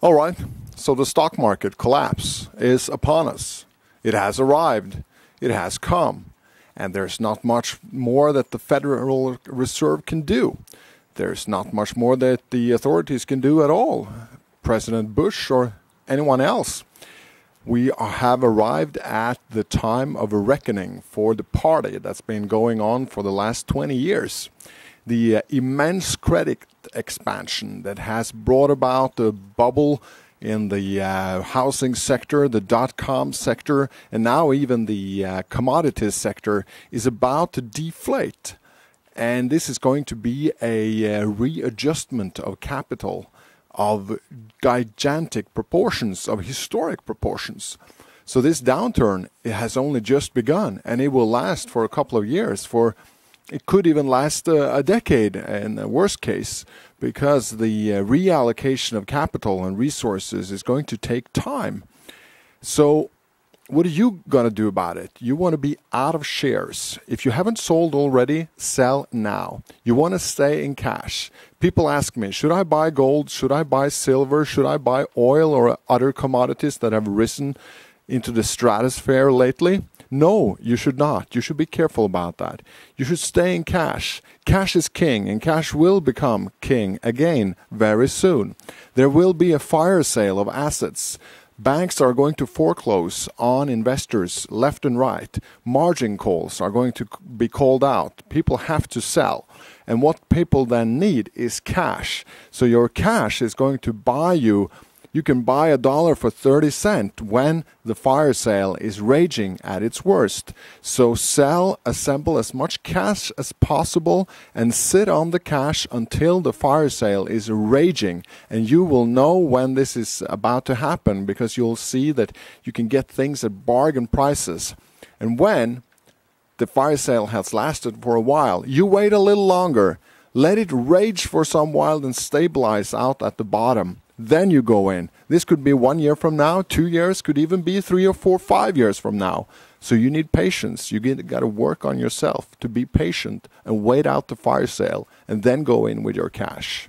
All right, so the stock market collapse is upon us. It has arrived, it has come, and there's not much more that the Federal Reserve can do. There's not much more that the authorities can do at all, President Bush or anyone else. We have arrived at the time of a reckoning for the party that's been going on for the last 20 years the uh, immense credit expansion that has brought about the bubble in the uh, housing sector, the dot com sector, and now even the uh, commodities sector is about to deflate. And this is going to be a uh, readjustment of capital of gigantic proportions, of historic proportions. So this downturn it has only just begun, and it will last for a couple of years. For it could even last uh, a decade in the worst case because the uh, reallocation of capital and resources is going to take time. So, what are you going to do about it? You want to be out of shares. If you haven't sold already, sell now. You want to stay in cash. People ask me, should I buy gold? Should I buy silver? Should I buy oil or other commodities that have risen into the stratosphere lately? No, you should not. You should be careful about that. You should stay in cash. Cash is king, and cash will become king again very soon. There will be a fire sale of assets. Banks are going to foreclose on investors left and right. Margin calls are going to be called out. People have to sell. And what people then need is cash. So your cash is going to buy you you can buy a dollar for 30 cents when the fire sale is raging at its worst. So sell, assemble as much cash as possible, and sit on the cash until the fire sale is raging. And you will know when this is about to happen because you'll see that you can get things at bargain prices. And when the fire sale has lasted for a while, you wait a little longer. Let it rage for some while and stabilize out at the bottom then you go in. This could be one year from now, two years, could even be three or four, five years from now. So you need patience. You got to work on yourself to be patient and wait out the fire sale and then go in with your cash.